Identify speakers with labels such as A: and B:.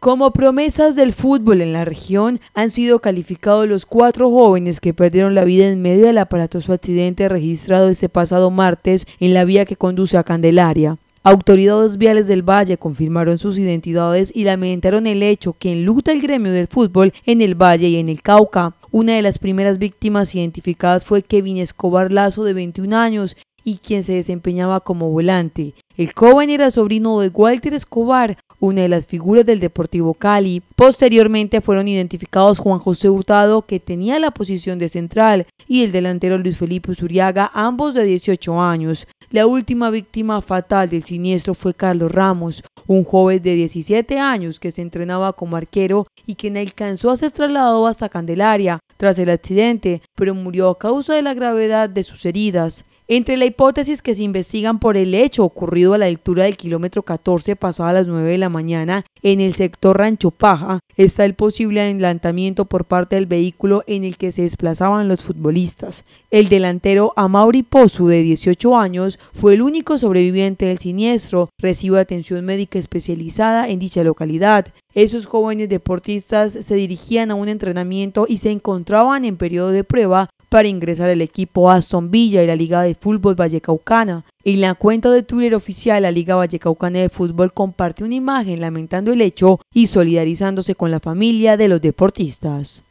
A: Como promesas del fútbol en la región han sido calificados los cuatro jóvenes que perdieron la vida en medio del aparatoso accidente registrado este pasado martes en la vía que conduce a Candelaria. Autoridades viales del Valle confirmaron sus identidades y lamentaron el hecho que enluta el gremio del fútbol en el Valle y en el Cauca. Una de las primeras víctimas identificadas fue Kevin Escobar Lazo de 21 años y quien se desempeñaba como volante. El joven era sobrino de Walter Escobar, una de las figuras del Deportivo Cali. Posteriormente fueron identificados Juan José Hurtado, que tenía la posición de central, y el delantero Luis Felipe Usuriaga, ambos de 18 años. La última víctima fatal del siniestro fue Carlos Ramos, un joven de 17 años que se entrenaba como arquero y quien alcanzó a ser trasladado hasta Candelaria tras el accidente, pero murió a causa de la gravedad de sus heridas. Entre la hipótesis que se investigan por el hecho ocurrido a la altura del kilómetro 14 pasado a las 9 de la mañana en el sector Rancho Paja está el posible adelantamiento por parte del vehículo en el que se desplazaban los futbolistas. El delantero Amauri Pozu, de 18 años, fue el único sobreviviente del siniestro, recibe atención médica especializada en dicha localidad. Esos jóvenes deportistas se dirigían a un entrenamiento y se encontraban en periodo de prueba para ingresar el equipo Aston Villa y la Liga de Fútbol Vallecaucana. En la cuenta de Twitter oficial, la Liga Vallecaucana de Fútbol comparte una imagen lamentando el hecho y solidarizándose con la familia de los deportistas.